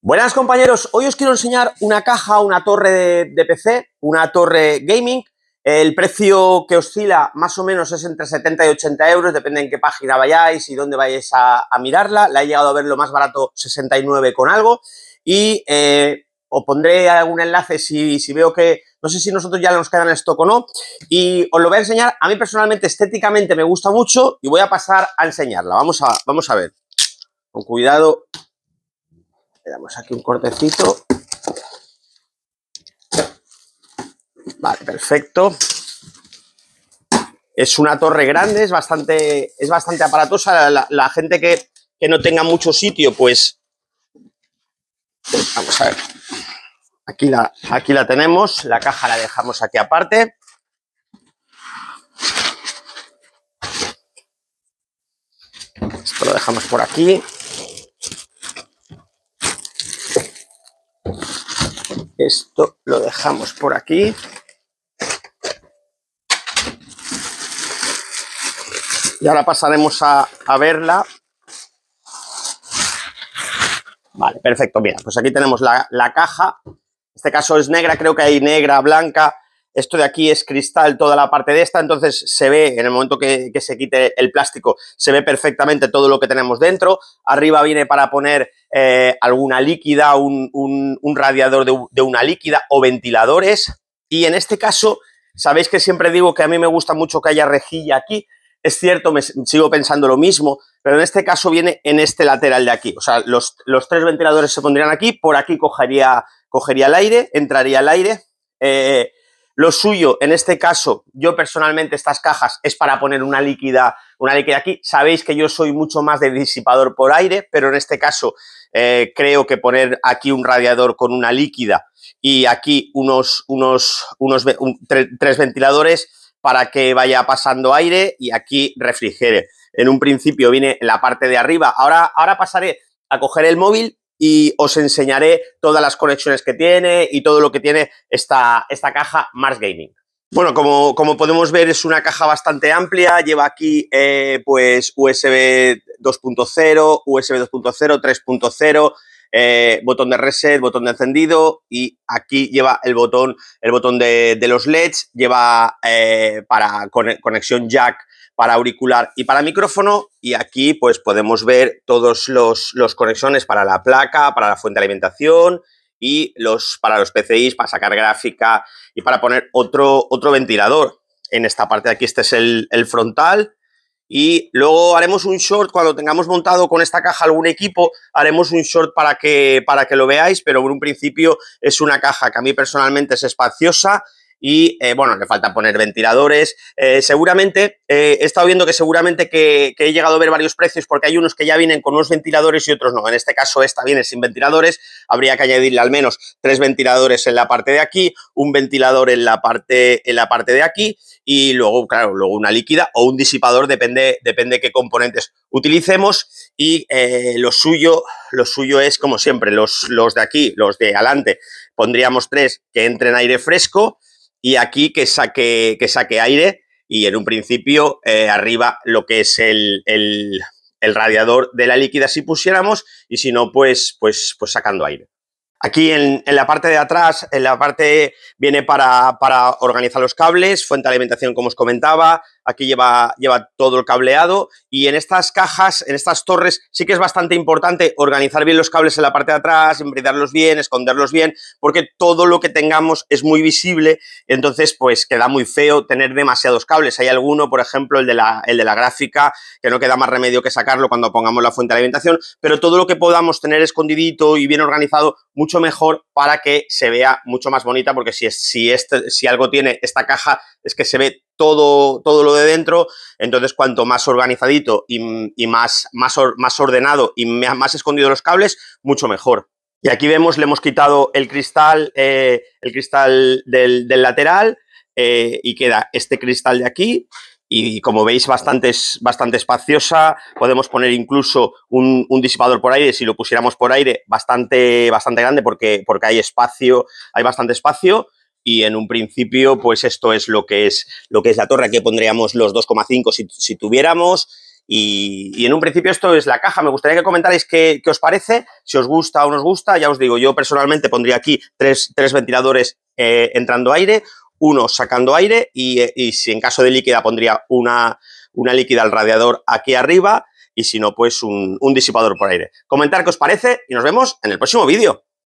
Buenas compañeros, hoy os quiero enseñar una caja, una torre de, PC, una torre gaming. El precio que oscila más o menos es entre 70 y 80 euros, depende en qué página vayáis y dónde vayáis a, mirarla. La he llegado a ver lo más barato 69 con algo y eh, os pondré algún enlace si, si veo que, no sé si nosotros ya nos quedan en stock o no, y os lo voy a enseñar. A mí personalmente estéticamente me gusta mucho y voy a pasar a enseñarla. Vamos a, vamos a ver, con cuidado le damos aquí un cortecito. Vale, perfecto. Es una torre grande, es bastante, es bastante aparatosa. La, gente que, no tenga mucho sitio, pues... Vamos a ver. Aquí aquí la tenemos, la caja la dejamos aquí aparte. Esto lo dejamos por aquí. Esto lo dejamos por aquí. Y ahora pasaremos a, verla. Vale, perfecto. Mira, pues aquí tenemos la, la caja. En este caso es negra, creo que hay negra, blanca esto de aquí es cristal, toda la parte de esta, entonces se ve en el momento que, se quite el plástico, se ve perfectamente todo lo que tenemos dentro. Arriba viene para poner eh, alguna líquida, un, radiador de, una líquida o ventiladores. Y en este caso, sabéis que siempre digo que a mí me gusta mucho que haya rejilla aquí, es cierto, sigo pensando lo mismo, pero en este caso viene en este lateral de aquí. O sea, los, tres ventiladores se pondrían aquí, por aquí cogería, cogería el aire, entraría el aire. Eh, lo suyo, en este caso, yo personalmente estas cajas es para poner una líquida, una líquida aquí. Sabéis que yo soy mucho más de disipador por aire, pero en este caso eh, creo que poner aquí un radiador con una líquida y aquí unos, unos, unos tres ventiladores para que vaya pasando aire y aquí refrigere. En un principio viene la parte de arriba. Ahora, ahora pasaré a coger el móvil y os enseñaré todas las conexiones que tiene y todo lo que tiene esta, caja Mars Gaming. Bueno, como, como, podemos ver es una caja bastante amplia, lleva aquí eh, pues USB 2.0, USB 2.0, 3.0, eh, botón de reset, botón de encendido y aquí lleva el botón, el botón de, los LEDs, lleva eh, para conexión jack para auricular y para micrófono y aquí pues podemos ver todos los, conexiones para la placa, para la fuente de alimentación y los para los PCIs, para sacar gráfica y para poner otro, otro ventilador en esta parte de aquí. Este es el frontal y luego haremos un short cuando tengamos montado con esta caja algún equipo, haremos un short para que, para que lo veáis, pero por un principio es una caja que a mí personalmente es espaciosa, y eh, bueno, le falta poner ventiladores. Eh, seguramente, eh, he estado viendo que seguramente que, he llegado a ver varios precios porque hay unos que ya vienen con unos ventiladores y otros no. En este caso esta viene sin ventiladores, habría que añadirle al menos tres ventiladores en la parte de aquí, un ventilador en la parte, en la parte de aquí y luego, claro, luego una líquida o un disipador, depende, depende qué componentes utilicemos y lo suyo, lo suyo es como siempre, los, los de aquí, los de adelante, pondríamos tres que entren aire fresco, y aquí que saque, que saque aire y en un principio eh, arriba lo que es el, radiador de la líquida si pusiéramos y si no, pues, pues, pues sacando aire. Aquí en, la parte de atrás, en la parte viene para, para organizar los cables, fuente de alimentación como os comentaba, aquí lleva, lleva todo el cableado y en estas cajas, en estas torres, sí que es bastante importante organizar bien los cables en la parte de atrás, embridarlos bien, esconderlos bien, porque todo lo que tengamos es muy visible, entonces pues queda muy feo tener demasiados cables. Hay alguno, por ejemplo, el de la, el de la gráfica, que no queda más remedio que sacarlo cuando pongamos la fuente de alimentación, pero todo lo que podamos tener escondidito y bien organizado, mucho mejor para que se vea mucho más bonita, porque si, si, este, si algo tiene esta caja es que se ve todo, lo de dentro. Entonces, cuanto más organizadito y, más, más, más ordenado y más escondido los cables, mucho mejor. Y aquí vemos, le hemos quitado el cristal, eh, el cristal del, lateral eh, y queda este cristal de aquí. Y como veis, bastante, bastante espaciosa. Podemos poner incluso un, disipador por aire, si lo pusiéramos por aire, bastante, bastante grande porque, porque hay espacio, hay bastante espacio y en un principio pues esto es lo que es, lo que es la torre, que pondríamos los 2,5 si, si, tuviéramos y, en un principio esto es la caja. Me gustaría que comentarais qué, os parece, si os gusta o no os gusta. Ya os digo, yo personalmente pondría aquí tres, ventiladores eh, entrando aire, uno sacando aire y, si en caso de líquida pondría una, una líquida al radiador aquí arriba y si no, pues un, un disipador por aire. Comentar qué os parece y nos vemos en el próximo vídeo.